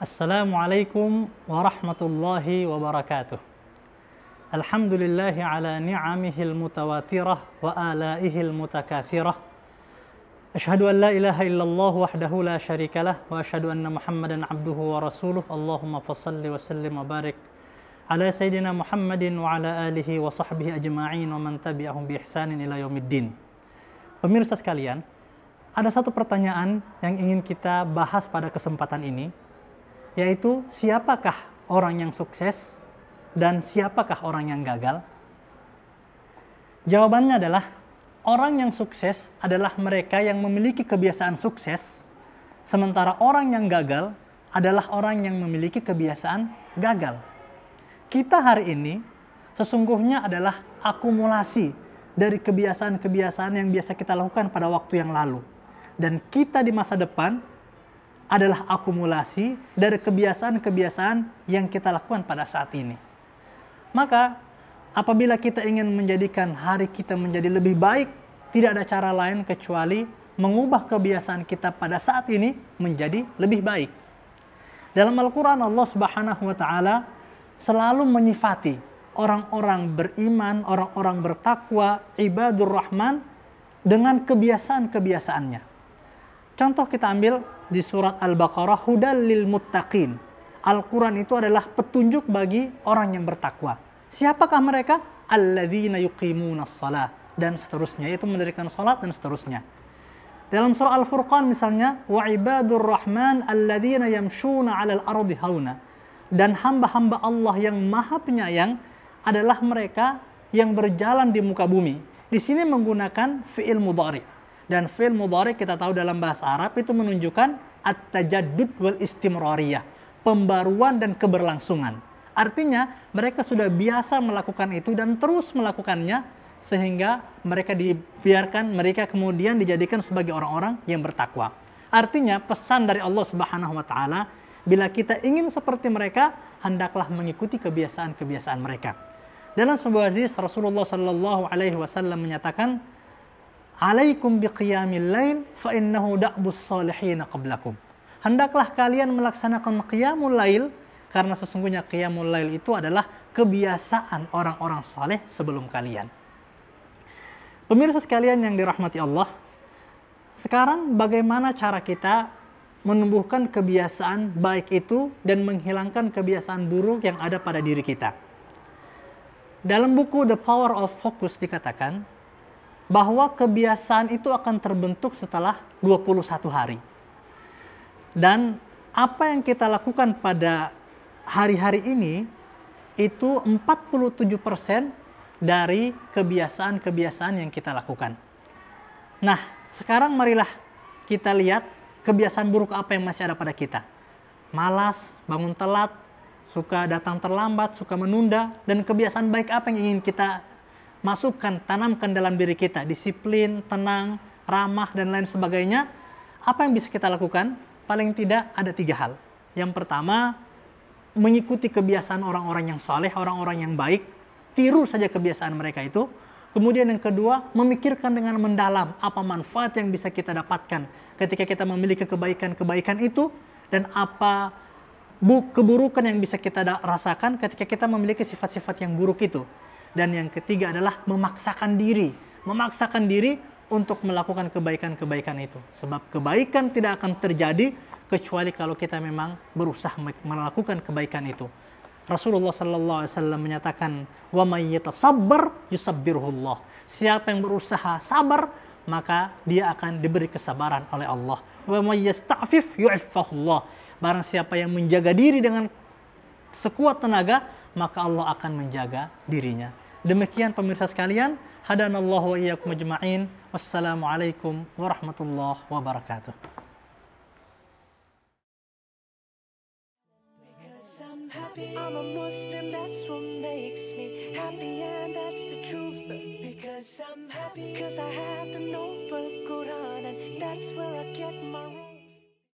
Assalamualaikum warahmatullahi wabarakatuh. Alhamdulillah ala ni'amihil mutawatirah wa alaihil mutakathirah. Ashhadu an la ilaha illallah wahdahu la lah. wa ashadu anna Muhammadan abduhu wa rasuluh. Allahumma fassalli wa sallim wa barik ala sayidina Muhammadin wa ala alihi wa sahbihi ajma'in wa man tabi'ahum bi ihsanin ila yaumiddin. Pemirsa sekalian, ada satu pertanyaan yang ingin kita bahas pada kesempatan ini yaitu siapakah orang yang sukses dan siapakah orang yang gagal? Jawabannya adalah orang yang sukses adalah mereka yang memiliki kebiasaan sukses, sementara orang yang gagal adalah orang yang memiliki kebiasaan gagal. Kita hari ini sesungguhnya adalah akumulasi dari kebiasaan-kebiasaan yang biasa kita lakukan pada waktu yang lalu. Dan kita di masa depan adalah akumulasi dari kebiasaan-kebiasaan yang kita lakukan pada saat ini. Maka, apabila kita ingin menjadikan hari kita menjadi lebih baik, tidak ada cara lain kecuali mengubah kebiasaan kita pada saat ini menjadi lebih baik. Dalam Al-Quran, Allah Subhanahu wa Ta'ala selalu menyifati orang-orang beriman, orang-orang bertakwa, ibadur rahman dengan kebiasaan-kebiasaannya. Contoh kita ambil di surat Al-Baqarah hudal lil muttaqin. Al-Quran itu adalah petunjuk bagi orang yang bertakwa. Siapakah mereka? Alladzina yuqimunas shalah dan seterusnya. yaitu mendirikan salat dan seterusnya. Dalam surah Al-Furqan misalnya, wa ibadur rahman alladzina yamshuna 'alal ardi hauna. Dan hamba-hamba Allah yang maha penyayang adalah mereka yang berjalan di muka bumi. Di sini menggunakan fi'il mudhari. Dan fi'il mudhari kita tahu dalam bahasa Arab itu menunjukkan at-tajaddud wal istimrariyah, pembaruan dan keberlangsungan. Artinya mereka sudah biasa melakukan itu dan terus melakukannya sehingga mereka dibiarkan mereka kemudian dijadikan sebagai orang-orang yang bertakwa. Artinya pesan dari Allah Subhanahu wa taala bila kita ingin seperti mereka hendaklah mengikuti kebiasaan-kebiasaan mereka. Dalam sebuah hadis Rasulullah Shallallahu alaihi wasallam menyatakan alaikum biqiyamil lail fa innahu da'bus salihin qablakum. Hendaklah kalian melaksanakan qiyamul lail karena sesungguhnya qiyamul lail itu adalah kebiasaan orang-orang saleh sebelum kalian. Pemirsa sekalian yang dirahmati Allah, sekarang bagaimana cara kita menumbuhkan kebiasaan baik itu dan menghilangkan kebiasaan buruk yang ada pada diri kita? Dalam buku The Power of Focus dikatakan, bahwa kebiasaan itu akan terbentuk setelah 21 hari. Dan apa yang kita lakukan pada hari-hari ini itu 47% dari kebiasaan-kebiasaan yang kita lakukan. Nah, sekarang marilah kita lihat kebiasaan buruk apa yang masih ada pada kita. Malas, bangun telat, suka datang terlambat, suka menunda, dan kebiasaan baik apa yang ingin kita masukkan, tanamkan dalam diri kita, disiplin, tenang, ramah, dan lain sebagainya, apa yang bisa kita lakukan? Paling tidak ada tiga hal. Yang pertama, mengikuti kebiasaan orang-orang yang soleh, orang-orang yang baik, tiru saja kebiasaan mereka itu. Kemudian yang kedua, memikirkan dengan mendalam apa manfaat yang bisa kita dapatkan ketika kita memiliki kebaikan-kebaikan itu dan apa keburukan yang bisa kita rasakan ketika kita memiliki sifat-sifat yang buruk itu. Dan yang ketiga adalah memaksakan diri. Memaksakan diri untuk melakukan kebaikan-kebaikan itu. Sebab kebaikan tidak akan terjadi kecuali kalau kita memang berusaha melakukan kebaikan itu. Rasulullah sallallahu alaihi wasallam menyatakan, "Wa may yatasabbar yusabbirullah." Siapa yang berusaha sabar, maka dia akan diberi kesabaran oleh Allah. "Wa may yasta'fif yu'iffahullah." Barang siapa yang menjaga diri dengan sekuat tenaga, maka Allah akan menjaga dirinya. Demikian pemirsa sekalian, hadanallahu wa iyyakum ajma'in. Wassalamualaikum warahmatullahi wabarakatuh. I'm a Muslim, that's what